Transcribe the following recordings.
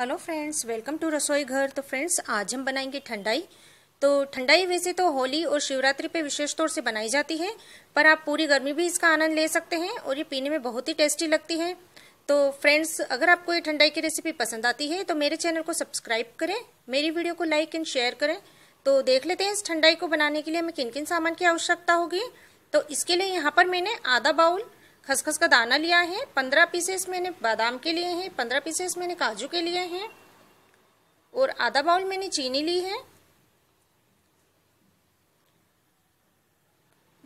hello friends welcome to रसोई घर तो फ्रेंड्स आज हम बनाएंगे ठंडाई तो ठंडाई वैसे तो होली और शिवरात्रि पे विशेष तौर से बनाई जाती है पर आप पूरी गर्मी भी इसका आनंद ले सकते हैं और ये पीने में बहुत ही टेस्टी लगती है तो फ्रेंड्स अगर आपको ये ठंडाई की रेसिपी पसंद आती है तो मेरे चैनल को सब्सक्राइब करें मेरी वीडियो को लाइक एंड शेयर करें तो देख लेते हैं इस ठंडाई को बनाने के लिए हमें किन किन सामान की आवश्यकता होगी तो इसके लिए यहाँ पर मैंने आधा बाउल खसखस का दाना लिया है पंद्रह पीसेस मैंने बादाम के लिए हैं पंद्रह पीसेस मैंने काजू के लिए हैं और आधा बाउल मैंने चीनी ली है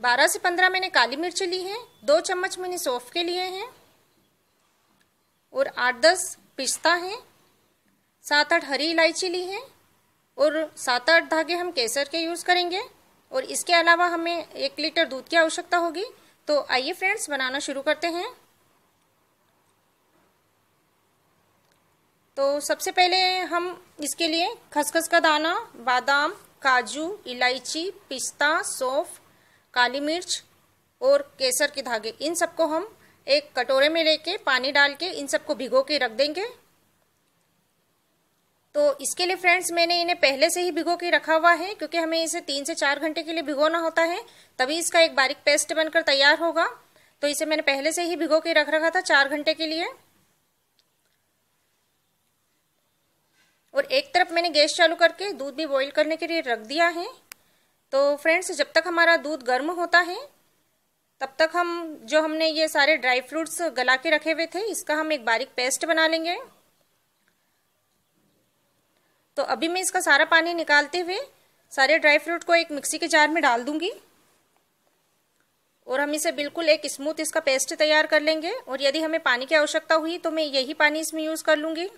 बारह से पंद्रह मैंने काली मिर्च ली है दो चम्मच मैंने सौफ के लिए हैं और आठ दस पिस्ता है सात आठ हरी इलायची ली है और सात आठ धागे हम केसर के यूज़ करेंगे और इसके अलावा हमें एक लीटर दूध की आवश्यकता होगी तो आइए फ्रेंड्स बनाना शुरू करते हैं तो सबसे पहले हम इसके लिए खसखस का दाना बादाम काजू इलायची पिस्ता सौंफ काली मिर्च और केसर के धागे इन सबको हम एक कटोरे में लेके पानी डाल के इन सबको भिगो के रख देंगे तो इसके लिए फ्रेंड्स मैंने इन्हें पहले से ही भिगो के रखा हुआ है क्योंकि हमें इसे तीन से चार घंटे के लिए भिगोना होता है तभी इसका एक बारीक पेस्ट बनकर तैयार होगा तो इसे मैंने पहले से ही भिगो के रख रखा था चार घंटे के लिए और एक तरफ मैंने गैस चालू करके दूध भी बॉईल करने के लिए रख दिया है तो फ्रेंड्स जब तक हमारा दूध गर्म होता है तब तक हम जो हमने ये सारे ड्राई फ्रूट्स गला के रखे हुए थे इसका हम एक बारीक पेस्ट बना लेंगे तो अभी मैं इसका सारा पानी निकालते हुए सारे ड्राई फ्रूट को एक मिक्सी के जार में डाल दूंगी और हम इसे बिल्कुल एक स्मूथ इसका पेस्ट तैयार कर लेंगे और यदि हमें पानी की आवश्यकता हुई तो मैं यही पानी इसमें यूज़ कर लूंगी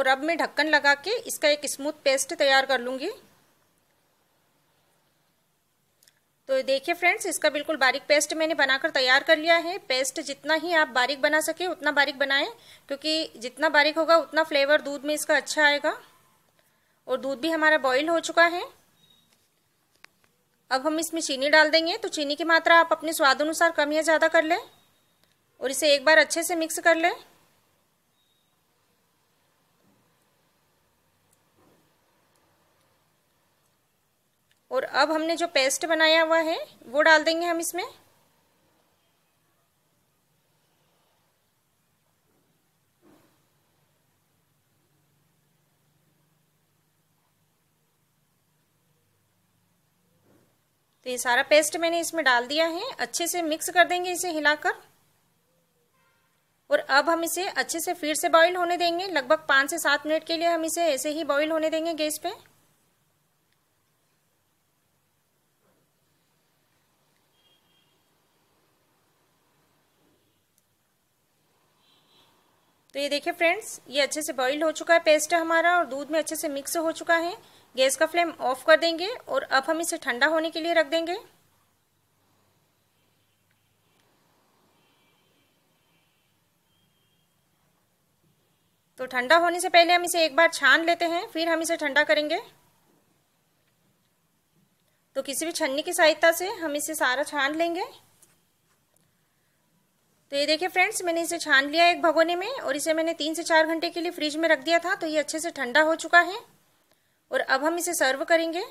और अब मैं ढक्कन लगा के इसका एक स्मूथ पेस्ट तैयार कर लूंगी तो देखिए फ्रेंड्स इसका बिल्कुल बारीक पेस्ट मैंने बनाकर तैयार कर लिया है पेस्ट जितना ही आप बारीक बना सके उतना बारीक बनाएं क्योंकि जितना बारीक होगा उतना फ्लेवर दूध में इसका अच्छा आएगा और दूध भी हमारा बॉईल हो चुका है अब हम इसमें चीनी डाल देंगे तो चीनी की मात्रा आप अपने स्वाद अनुसार कम या ज़्यादा कर लें और इसे एक बार अच्छे से मिक्स कर लें और अब हमने जो पेस्ट बनाया हुआ है वो डाल देंगे हम इसमें तो ये सारा पेस्ट मैंने इसमें डाल दिया है अच्छे से मिक्स कर देंगे इसे हिलाकर और अब हम इसे अच्छे से फिर से बॉईल होने देंगे लगभग पाँच से सात मिनट के लिए हम इसे ऐसे ही बॉईल होने देंगे गैस पे तो ये देखिए फ्रेंड्स ये अच्छे से बॉईल हो चुका है पेस्ट हमारा और दूध में अच्छे से मिक्स हो चुका है गैस का फ्लेम ऑफ कर देंगे और अब हम इसे ठंडा होने के लिए रख देंगे तो ठंडा होने से पहले हम इसे एक बार छान लेते हैं फिर हम इसे ठंडा करेंगे तो किसी भी छन्नी की सहायता से हम इसे सारा छान लेंगे तो ये देखिए फ्रेंड्स मैंने इसे छान लिया एक भगोने में और इसे मैंने तीन से चार घंटे के लिए फ्रिज में रख दिया था तो ये अच्छे से ठंडा हो चुका है और अब हम इसे सर्व करेंगे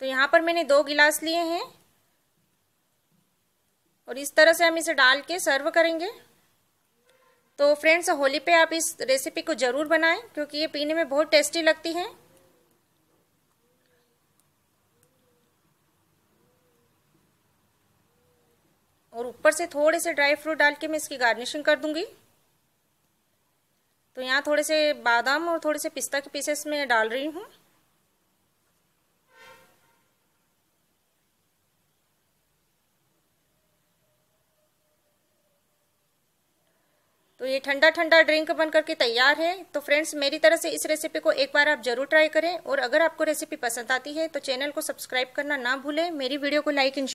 तो यहाँ पर मैंने दो गिलास लिए हैं और इस तरह से हम इसे डाल के सर्व करेंगे तो फ्रेंड्स होली पे आप इस रेसिपी को ज़रूर बनाएं क्योंकि ये पीने में बहुत टेस्टी लगती है और ऊपर से थोड़े से ड्राई फ्रूट डाल के मैं इसकी गार्निशिंग कर दूंगी तो यहाँ थोड़े से बादाम और थोड़े से पिस्ता के पीसेस में डाल रही हूँ तो ये ठंडा ठंडा ड्रिंक बन करके तैयार है तो फ्रेंड्स मेरी तरह से इस रेसिपी को एक बार आप जरूर ट्राई करें और अगर आपको रेसिपी पसंद आती है तो चैनल को सब्सक्राइब करना ना भूलें मेरी वीडियो को लाइक